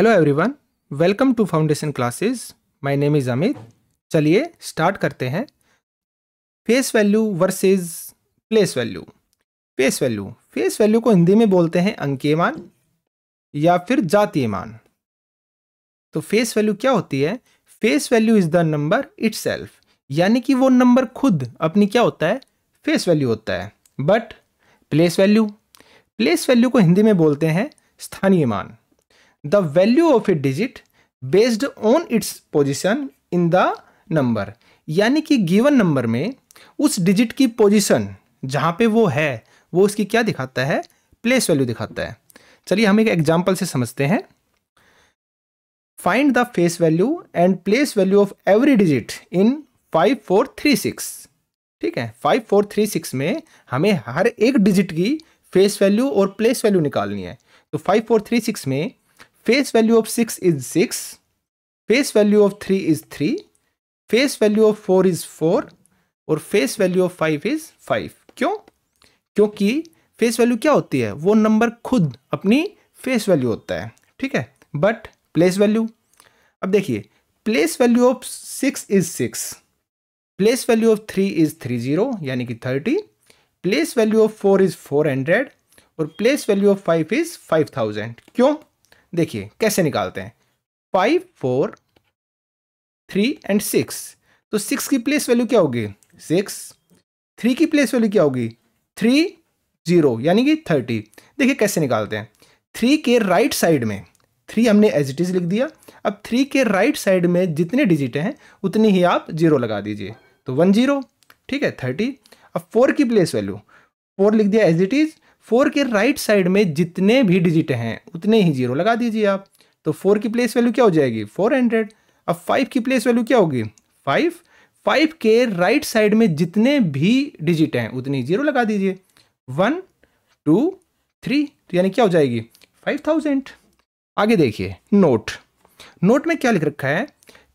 hello everyone welcome to foundation classes my name is Amit चलिए start करते हैं face value versus place value face value face value को हिंदी में बोलते हैं अंकीय मान या फिर जातीय मान तो फेस वैल्यू क्या होती है face value is the number it's यानी कि वो नंबर खुद अपनी क्या होता है फेस वैल्यू होता है but place value place value को हिंदी में बोलते हैं स्थानीय मान the value of a digit based on its position in the number यानी कि गिवन नंबर में उस डिजिट की पोजिशन जहाँ पे वो है वो उसकी क्या दिखाता है प्लेस वैल्यू दिखाता है चलिए हम एक एग्जाम्पल से समझते हैं find the face value and place value of every digit in five four three six ठीक है फाइव फोर थ्री सिक्स में हमें हर एक डिजिट की फेस वैल्यू और प्लेस वैल्यू निकालनी है तो फाइव फोर थ्री सिक्स में face value of 6 is 6 face value of 3 is 3 face value of 4 is 4 और फेस वैल्यू ऑफ 5 इज 5 क्यों क्योंकि फेस वैल्यू क्या होती है वो नंबर खुद अपनी फेस वैल्यू होता है ठीक है बट प्लेस वैल्यू अब देखिए place value of six is six place value of three is three zero यानी कि thirty place value of four is four hundred और place value of five is five thousand क्यों देखिए कैसे निकालते हैं five four three and six तो six की प्लेस वैल्यू क्या होगी सिक्स थ्री की प्लेस वैल्यू क्या होगी थ्री जीरो यानी कि थर्टी देखिए कैसे निकालते हैं थ्री के राइट साइड में थ्री हमने एज इट इज़ लिख दिया अब थ्री के राइट साइड में जितने डिजिट हैं उतनी ही आप जीरो लगा दीजिए तो वन जीरो ठीक है थर्टी अब फोर की प्लेस वैल्यू फोर लिख दिया एज इट इज़ फोर के राइट साइड में जितने भी डिजिट हैं उतने ही जीरो लगा दीजिए आप तो फोर की प्लेस वैल्यू क्या हो जाएगी फोर हंड्रेड अब फाइव की प्लेस वैल्यू क्या होगी फाइव फाइव के राइट साइड में जितने भी डिजिट हैं उतनी जीरो लगा दीजिए वन टू थ्री तो यानी क्या हो जाएगी फाइव थाउजेंड आगे देखिए नोट नोट में क्या लिख रखा है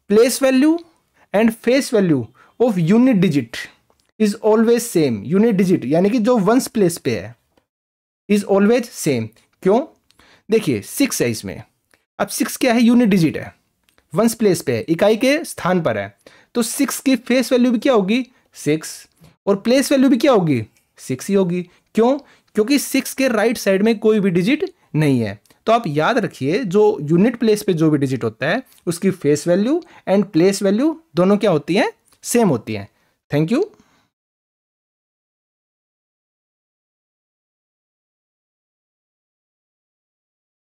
place value and face value of unit digit is always same unit digit यानी कि जो वंस प्लेस पे है इज ऑलवेज सेम क्यों देखिए सिक्स है इसमें अब सिक्स क्या है यूनिट डिजिट है वंस प्लेस पे है इकाई के स्थान पर है तो सिक्स की फेस वैल्यू भी क्या होगी सिक्स और प्लेस वैल्यू भी क्या होगी सिक्स ही होगी क्यों क्योंकि सिक्स के राइट साइड में कोई भी डिजिट नहीं है तो आप याद रखिए जो यूनिट प्लेस पे जो भी डिजिट होता है उसकी face value and place value दोनों क्या होती हैं सेम होती हैं थैंक यू